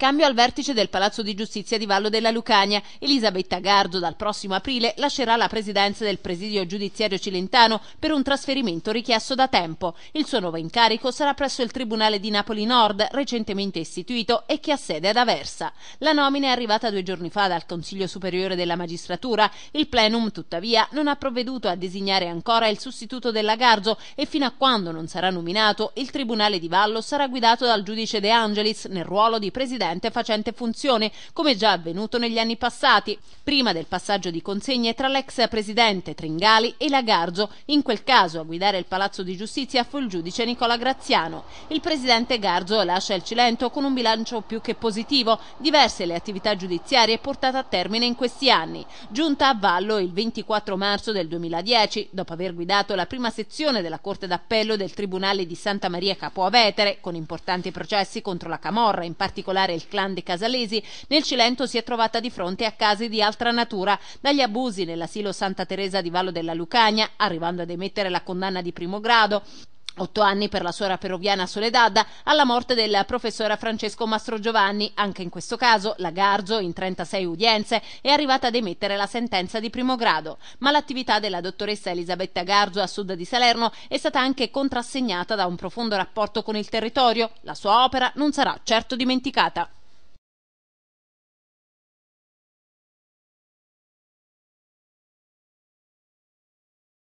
Cambio al vertice del Palazzo di Giustizia di Vallo della Lucania. Elisabetta Garzo dal prossimo aprile lascerà la presidenza del presidio giudiziario cilentano per un trasferimento richiesto da tempo. Il suo nuovo incarico sarà presso il Tribunale di Napoli Nord, recentemente istituito e che ha sede ad Aversa. La nomina è arrivata due giorni fa dal Consiglio Superiore della Magistratura. Il plenum, tuttavia, non ha provveduto a designare ancora il sostituto della Garzo e fino a quando non sarà nominato, il Tribunale di Vallo sarà guidato dal giudice De Angelis nel ruolo di presidente dell'utente facente funzione, come già avvenuto negli anni passati, prima del passaggio di consegne tra l'ex presidente Tringali e Lagarzo. In quel caso a guidare il Palazzo di Giustizia fu il giudice Nicola Graziano. Il presidente Garzo lascia il Cilento con un bilancio più che positivo, diverse le attività giudiziarie portate a termine in questi anni. Giunta a Vallo il 24 marzo del 2010, dopo aver guidato la prima sezione della Corte d'Appello del Tribunale di Santa Maria Capo Avetere, con importanti processi contro la Camorra, in particolare il il clan dei Casalesi, nel Cilento si è trovata di fronte a casi di altra natura, dagli abusi nell'asilo Santa Teresa di Vallo della Lucania, arrivando ad emettere la condanna di primo grado, otto anni per la suora peruviana Soledad alla morte del professore Francesco Mastrogiovanni. Anche in questo caso la Garzo, in 36 udienze, è arrivata ad emettere la sentenza di primo grado, ma l'attività della dottoressa Elisabetta Garzo a sud di Salerno è stata anche contrassegnata da un profondo rapporto con il territorio. La sua opera non sarà certo dimenticata.